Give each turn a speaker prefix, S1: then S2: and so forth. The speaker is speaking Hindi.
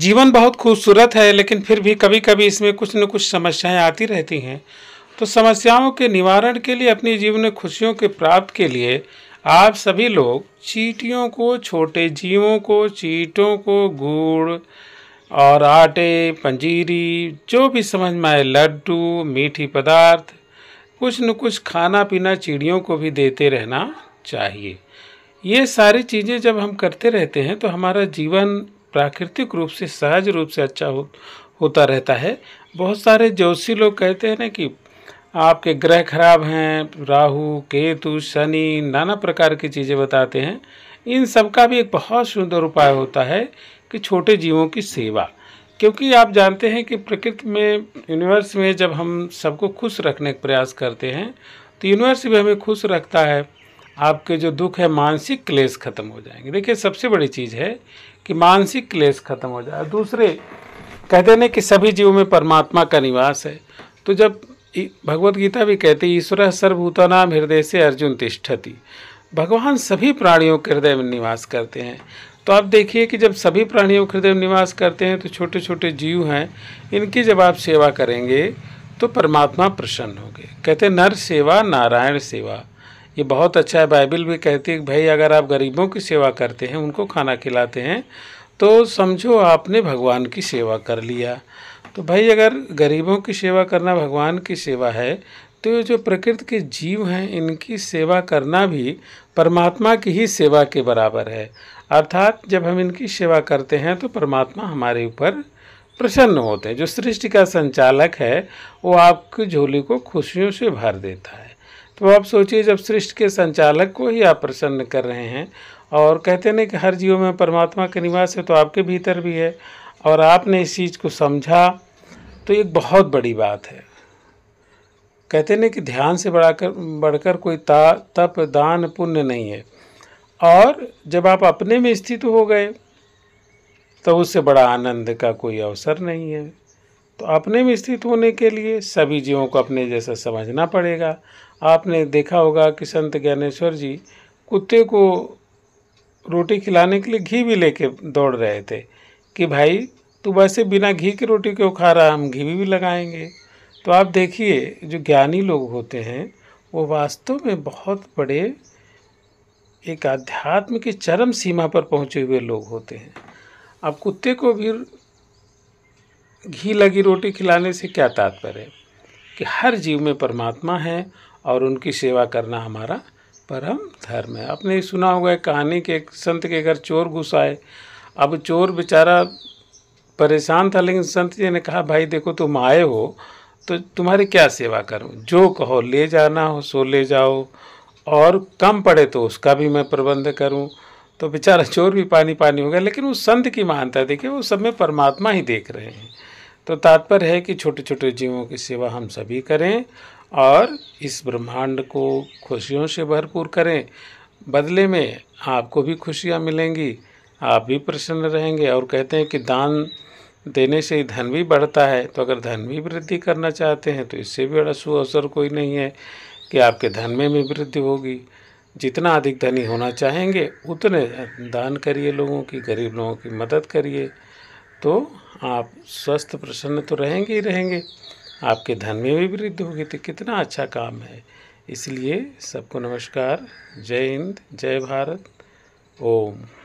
S1: जीवन बहुत खूबसूरत है लेकिन फिर भी कभी कभी इसमें कुछ न कुछ समस्याएं आती रहती हैं तो समस्याओं के निवारण के लिए अपने जीवन में खुशियों के प्राप्त के लिए आप सभी लोग चीटियों को छोटे जीवों को चीटों को गुड़ और आटे पंजीरी जो भी समझ में आए लड्डू मीठी पदार्थ कुछ न कुछ खाना पीना चिड़ियों को भी देते रहना चाहिए ये सारी चीज़ें जब हम करते रहते हैं तो हमारा जीवन प्राकृतिक रूप से सहज रूप से अच्छा हो, होता रहता है बहुत सारे ज्योतिषी लोग कहते हैं ना कि आपके ग्रह खराब हैं राहु केतु शनि नाना प्रकार की चीज़ें बताते हैं इन सब का भी एक बहुत सुंदर उपाय होता है कि छोटे जीवों की सेवा क्योंकि आप जानते हैं कि प्रकृति में यूनिवर्स में जब हम सबको खुश रखने का प्रयास करते हैं तो यूनिवर्स भी हमें खुश रखता है आपके जो दुख है मानसिक क्लेश खत्म हो जाएंगे देखिए सबसे बड़ी चीज़ है कि मानसिक क्लेश खत्म हो जाए दूसरे कहते हैं कि सभी जीव में परमात्मा का निवास है तो जब भगवत गीता भी कहते ईश्वर सर्वभूतानाम हृदय से अर्जुन तिष्ठति भगवान सभी प्राणियों के हृदय में निवास करते हैं तो आप देखिए कि जब सभी प्राणियों के हृदय में निवास करते हैं तो छोटे छोटे जीव हैं इनकी जब आप सेवा करेंगे तो परमात्मा प्रसन्न होंगे कहते नर सेवा नारायण सेवा ये बहुत अच्छा है बाइबल भी कहती है भाई अगर आप गरीबों की सेवा करते हैं उनको खाना खिलाते हैं तो समझो आपने भगवान की सेवा कर लिया तो भाई अगर गरीबों की सेवा करना भगवान की सेवा है तो ये जो प्रकृति के जीव हैं इनकी सेवा करना भी परमात्मा की ही सेवा के बराबर है अर्थात जब हम इनकी सेवा करते हैं तो परमात्मा हमारे ऊपर प्रसन्न होते हैं जो सृष्टि का संचालक है वो आपकी झोली को खुशियों से भर देता है तो आप सोचिए जब सृष्टि के संचालक को ही आप प्रसन्न कर रहे हैं और कहते ना कि हर जीव में परमात्मा का निवास है तो आपके भीतर भी है और आपने इस चीज़ को समझा तो एक बहुत बड़ी बात है कहते ना कि ध्यान से बढ़ाकर बढ़कर कोई ता तप दान पुण्य नहीं है और जब आप अपने में स्थित हो गए तो उससे बड़ा आनंद का कोई अवसर नहीं है तो अपने में स्थित होने के लिए सभी जीवों को अपने जैसा समझना पड़ेगा आपने देखा होगा कि संत ज्ञानेश्वर जी कुत्ते को रोटी खिलाने के लिए घी भी लेके दौड़ रहे थे कि भाई तू वैसे बिना घी की रोटी क्यों खा रहा हम घी भी लगाएंगे तो आप देखिए जो ज्ञानी लोग होते हैं वो वास्तव में बहुत बड़े एक आध्यात्म की चरम सीमा पर पहुँचे हुए लोग होते हैं आप कुत्ते को भी घी लगी रोटी खिलाने से क्या तात्पर्य कि हर जीव में परमात्मा है और उनकी सेवा करना हमारा परम धर्म है आपने सुना होगा कहानी के एक संत के घर चोर घुस आए अब चोर बेचारा परेशान था लेकिन संत जी ने कहा भाई देखो तुम आए हो तो तुम्हारी क्या सेवा करूं जो कहो ले जाना हो सो ले जाओ और कम पड़े तो उसका भी मैं प्रबंध करूं तो बेचारा चोर भी पानी पानी हो गया लेकिन उस संत की मानता देखिए वो सब में परमात्मा ही देख रहे हैं तो तात्पर्य है कि छोटे छोटे जीवों की सेवा हम सभी करें और इस ब्रह्मांड को खुशियों से भरपूर करें बदले में आपको भी खुशियाँ मिलेंगी आप भी प्रसन्न रहेंगे और कहते हैं कि दान देने से ही धन भी बढ़ता है तो अगर धन भी वृद्धि करना चाहते हैं तो इससे भी बड़ा सुअसर कोई नहीं है कि आपके धन में भी वृद्धि होगी जितना अधिक धनी होना चाहेंगे उतने दान करिए लोगों की गरीब लोगों की मदद करिए तो आप स्वस्थ प्रसन्न तो रहेंगे ही रहेंगे आपके धन में भी वृद्धि होगी तो कितना अच्छा काम है इसलिए सबको नमस्कार जय हिंद जय भारत ओम